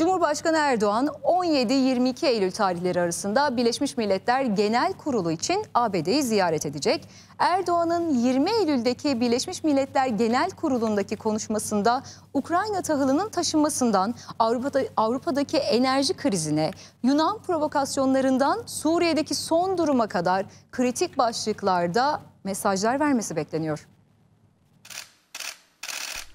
Cumhurbaşkanı Erdoğan 17-22 Eylül tarihleri arasında Birleşmiş Milletler Genel Kurulu için ABD'yi ziyaret edecek. Erdoğan'ın 20 Eylül'deki Birleşmiş Milletler Genel Kurulu'ndaki konuşmasında Ukrayna tahılının taşınmasından Avrupa'da, Avrupa'daki enerji krizine, Yunan provokasyonlarından Suriye'deki son duruma kadar kritik başlıklarda mesajlar vermesi bekleniyor.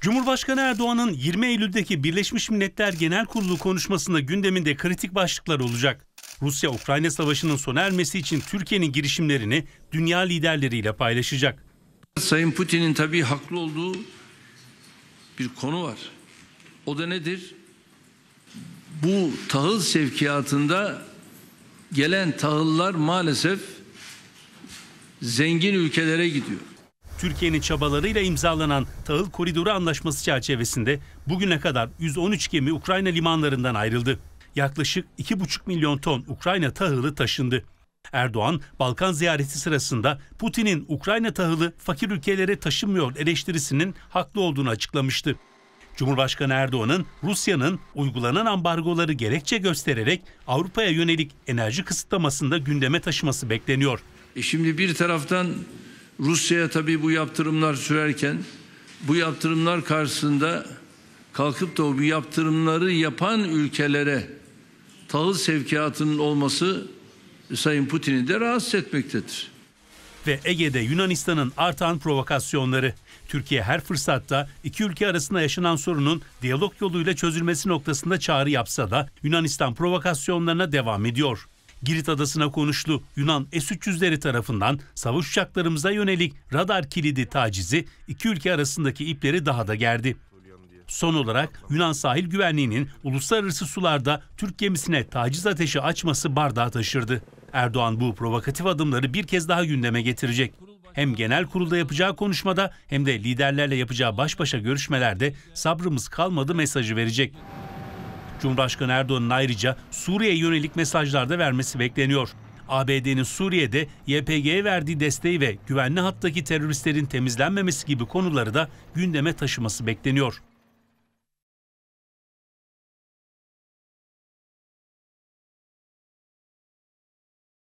Cumhurbaşkanı Erdoğan'ın 20 Eylül'deki Birleşmiş Milletler Genel Kurulu konuşmasında gündeminde kritik başlıklar olacak. Rusya-Ukrayna savaşının sona ermesi için Türkiye'nin girişimlerini dünya liderleriyle paylaşacak. Sayın Putin'in tabii haklı olduğu bir konu var. O da nedir? Bu tahıl sevkiyatında gelen tahıllar maalesef zengin ülkelere gidiyor. Türkiye'nin çabalarıyla imzalanan tahıl koridoru anlaşması çerçevesinde bugüne kadar 113 gemi Ukrayna limanlarından ayrıldı. Yaklaşık 2,5 milyon ton Ukrayna tahılı taşındı. Erdoğan, Balkan ziyareti sırasında Putin'in Ukrayna tahılı fakir ülkelere taşınmıyor eleştirisinin haklı olduğunu açıklamıştı. Cumhurbaşkanı Erdoğan'ın Rusya'nın uygulanan ambargoları gerekçe göstererek Avrupa'ya yönelik enerji kısıtlamasında gündeme taşıması bekleniyor. E şimdi bir taraftan Rusya'ya tabii bu yaptırımlar sürerken bu yaptırımlar karşısında kalkıp da o bu yaptırımları yapan ülkelere tahıl sevkiyatının olması Sayın Putin'i de rahatsız etmektedir. Ve Ege'de Yunanistan'ın artan provokasyonları. Türkiye her fırsatta iki ülke arasında yaşanan sorunun diyalog yoluyla çözülmesi noktasında çağrı yapsa da Yunanistan provokasyonlarına devam ediyor. Girit adasına konuşlu Yunan S-300'leri tarafından savaş uçaklarımıza yönelik radar kilidi tacizi iki ülke arasındaki ipleri daha da gerdi. Son olarak Yunan sahil güvenliğinin uluslararası sularda Türk gemisine taciz ateşi açması bardağı taşırdı. Erdoğan bu provokatif adımları bir kez daha gündeme getirecek. Hem genel kurulda yapacağı konuşmada hem de liderlerle yapacağı baş başa görüşmelerde sabrımız kalmadı mesajı verecek. Cumhurbaşkanı Erdoğan'ın ayrıca Suriye yönelik mesajlar da vermesi bekleniyor. ABD'nin Suriye'de YPG'ye verdiği desteği ve güvenli hattaki teröristlerin temizlenmemesi gibi konuları da gündeme taşıması bekleniyor.